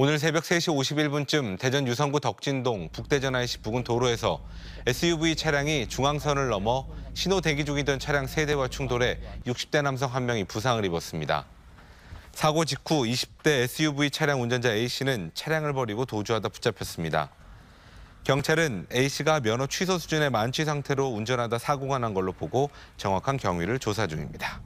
오늘 새벽 3시 51분쯤 대전 유성구 덕진동 북대전IC 부근 도로에서 SUV 차량이 중앙선을 넘어 신호 대기 중이던 차량 3대와 충돌해 60대 남성 한 명이 부상을 입었습니다. 사고 직후 20대 SUV 차량 운전자 A씨는 차량을 버리고 도주하다 붙잡혔습니다. 경찰은 A씨가 면허 취소 수준의 만취 상태로 운전하다 사고가 난 걸로 보고 정확한 경위를 조사 중입니다.